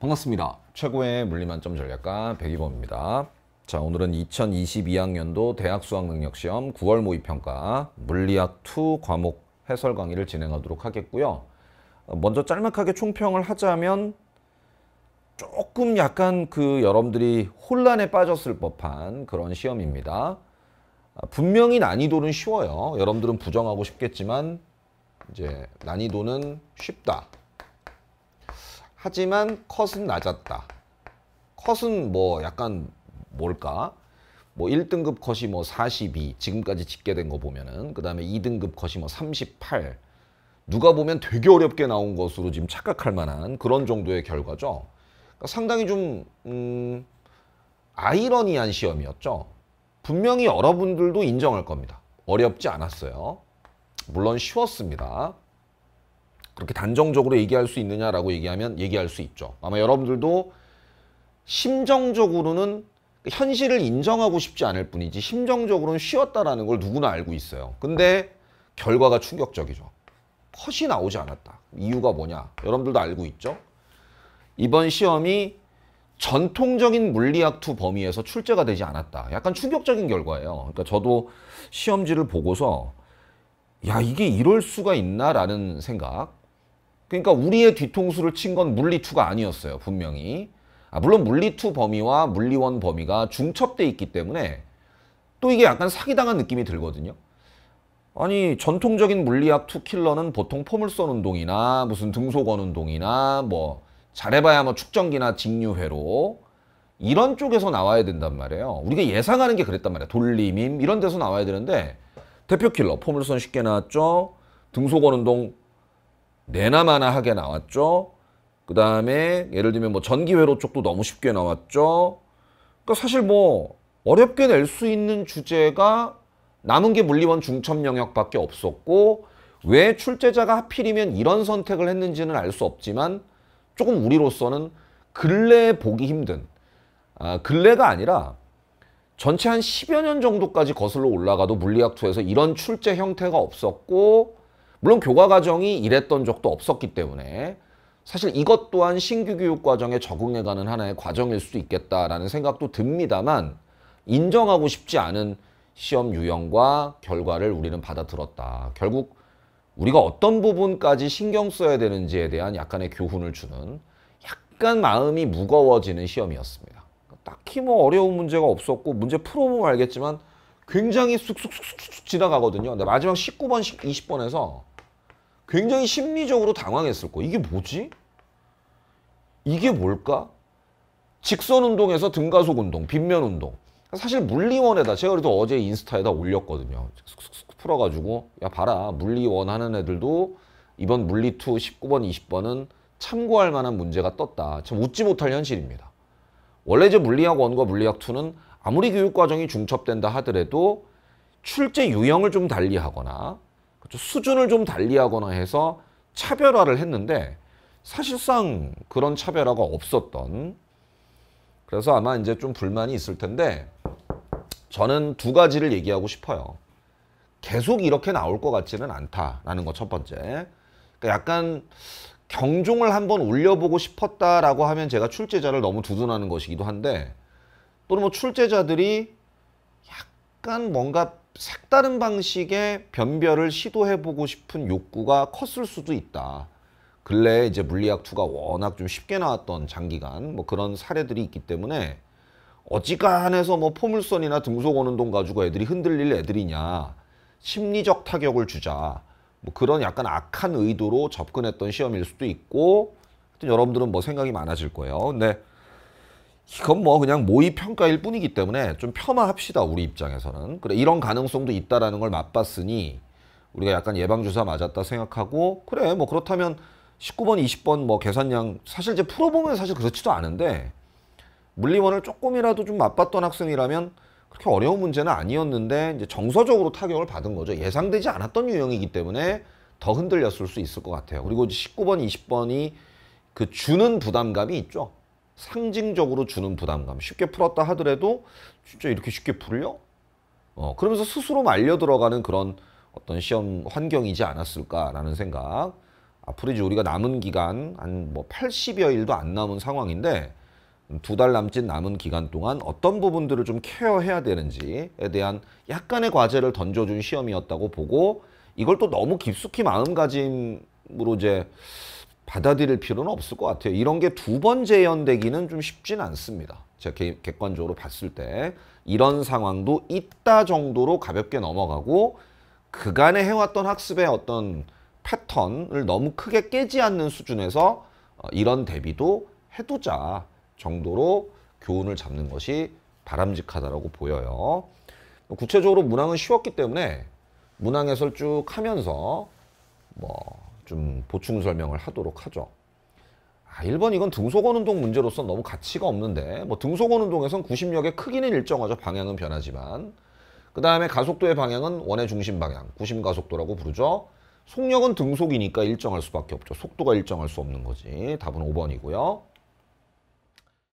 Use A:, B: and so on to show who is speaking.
A: 반갑습니다. 최고의 물리만점 전략가 백이범입니다. 자 오늘은 2022학년도 대학 수학능력시험 9월 모의평가 물리학 2 과목 해설 강의를 진행하도록 하겠고요. 어, 먼저 짤막하게 총평을 하자면 조금 약간 그 여러분들이 혼란에 빠졌을 법한 그런 시험입니다. 아, 분명히 난이도는 쉬워요. 여러분들은 부정하고 싶겠지만 이제 난이도는 쉽다. 하지만 컷은 낮았다. 컷은 뭐 약간 뭘까? 뭐 1등급 컷이 뭐 42, 지금까지 집계된 거 보면은 그 다음에 2등급 컷이 뭐 38. 누가 보면 되게 어렵게 나온 것으로 지금 착각할 만한 그런 정도의 결과죠. 그러니까 상당히 좀 음, 아이러니한 시험이었죠. 분명히 여러분들도 인정할 겁니다. 어렵지 않았어요. 물론 쉬웠습니다. 그렇게 단정적으로 얘기할 수 있느냐라고 얘기하면 얘기할 수 있죠. 아마 여러분들도 심정적으로는 현실을 인정하고 싶지 않을 뿐이지 심정적으로는 쉬었다라는걸 누구나 알고 있어요. 근데 결과가 충격적이죠. 컷이 나오지 않았다. 이유가 뭐냐? 여러분들도 알고 있죠? 이번 시험이 전통적인 물리학 2 범위에서 출제가 되지 않았다. 약간 충격적인 결과예요. 그러니까 저도 시험지를 보고서 야 이게 이럴 수가 있나라는 생각 그러니까 우리의 뒤통수를 친 건물리2가 아니었어요. 분명히. 아, 물론 물리2 범위와 물리1 범위가 중첩돼 있기 때문에 또 이게 약간 사기당한 느낌이 들거든요. 아니 전통적인 물리학 2킬러는 보통 포물선 운동이나 무슨 등소권 운동이나 뭐 잘해봐야 뭐 축전기나 직류회로 이런 쪽에서 나와야 된단 말이에요. 우리가 예상하는 게 그랬단 말이에요. 돌림임 이런 데서 나와야 되는데 대표 킬러 포물선 쉽게 나왔죠. 등소권 운동 내나마나 하게 나왔죠. 그 다음에 예를 들면 뭐 전기회로 쪽도 너무 쉽게 나왔죠. 그러니까 사실 뭐 어렵게 낼 수 있는 주제가 남은 게 물리원 중첩 영역밖에 없었고 왜 출제자가 하필이면 이런 선택을 했는지는 알 수 없지만 조금 우리로서는 근래 에 보기 힘든 아, 근래가 아니라 전체 한 10여 년 정도까지 거슬러 올라가도 물리학2에서 이런 출제 형태가 없었고 물론 교과 과정이 이랬던 적도 없었기 때문에 사실 이것 또한 신규 교육 과정에 적응해가는 하나의 과정일 수도 있겠다라는 생각도 듭니다만 인정하고 싶지 않은 시험 유형과 결과를 우리는 받아들었다. 결국 우리가 어떤 부분까지 신경 써야 되는지에 대한 약간의 교훈을 주는 약간 마음이 무거워지는 시험이었습니다. 딱히 뭐 어려운 문제가 없었고 문제 풀어보면 알겠지만 굉장히 쑥쑥쑥쑥 지나가거든요. 근데 마지막 19번, 20번에서 굉장히 심리적으로 당황했을 거. 이게 뭐지? 이게 뭘까? 직선 운동에서 등가속 운동, 빗면 운동. 사실 물리원에다 제가 그래도 어제 인스타에다 올렸거든요. 쑥쑥 풀어가지고 야 봐라 물리원 하는 애들도 이번 물리2 19번, 20번은 참고할 만한 문제가 떴다. 참 웃지 못할 현실입니다. 원래 이제 물리학 1과 물리학 2는 아무리 교육과정이 중첩된다 하더라도 출제 유형을 좀 달리하거나 그렇죠? 수준을 좀 달리하거나 해서 차별화를 했는데 사실상 그런 차별화가 없었던 그래서 아마 이제 좀 불만이 있을 텐데 저는 두 가지를 얘기하고 싶어요. 계속 이렇게 나올 것 같지는 않다라는 거 첫 번째. 그러니까 약간 경종을 한번 울려보고 싶었다라고 하면 제가 출제자를 너무 두둔하는 것이기도 한데 또는 뭐 출제자들이 약간 뭔가 색다른 방식의 변별을 시도해보고 싶은 욕구가 컸을 수도 있다. 근래 이제 물리학 2가 워낙 좀 쉽게 나왔던 장기간 뭐 그런 사례들이 있기 때문에 어지간해서 뭐 포물선이나 등속오는동 가지고 애들이 흔들릴 애들이냐 심리적 타격을 주자 뭐 그런 약간 악한 의도로 접근했던 시험일 수도 있고 하여튼 여러분들은 뭐 생각이 많아질 거예요. 네. 이건 뭐 그냥 모의 평가일 뿐이기 때문에 좀 폄하합시다 우리 입장에서는 그래 이런 가능성도 있다라는 걸 맛봤으니 우리가 약간 예방 주사 맞았다 생각하고 그래 뭐 그렇다면 19번 20번 뭐 계산량 사실 이제 풀어보면 사실 그렇지도 않은데 물리원을 조금이라도 좀 맛봤던 학생이라면 그렇게 어려운 문제는 아니었는데 이제 정서적으로 타격을 받은 거죠 예상되지 않았던 유형이기 때문에 더 흔들렸을 수 있을 것 같아요 그리고 19번 20번이 그 주는 부담감이 있죠 상징적으로 주는 부담감. 쉽게 풀었다 하더라도 진짜 이렇게 쉽게 풀려? 어, 그러면서 스스로 말려 들어가는 그런 어떤 시험 환경이지 않았을까라는 생각. 앞으로 이제 우리가 남은 기간 한 뭐 80여 일도 안 남은 상황인데 두 달 남짓 남은 기간 동안 어떤 부분들을 좀 케어해야 되는지에 대한 약간의 과제를 던져준 시험이었다고 보고 이걸 또 너무 깊숙이 마음가짐으로 이제 받아들일 필요는 없을 것 같아요. 이런 게 두 번 재연되기는 좀 쉽진 않습니다. 제가 객관적으로 봤을 때 이런 상황도 있다 정도로 가볍게 넘어가고 그간에 해왔던 학습의 어떤 패턴을 너무 크게 깨지 않는 수준에서 어, 이런 대비도 해두자 정도로 교훈을 잡는 것이 바람직하다고 보여요. 구체적으로 문항은 쉬웠기 때문에 문항 해설 쭉 하면서 뭐좀 보충 설명을 하도록 하죠. 아, 1번 이건 등속건운동 문제로서 너무 가치가 없는데 뭐등속건운동에선9 0력의 크기는 일정하죠. 방향은 변하지만 그 다음에 가속도의 방향은 원의 중심 방향, 구심 가속도라고 부르죠. 속력은 등속이니까 일정할 수밖에 없죠. 속도가 일정할 수 없는 거지. 답은 5번이고요.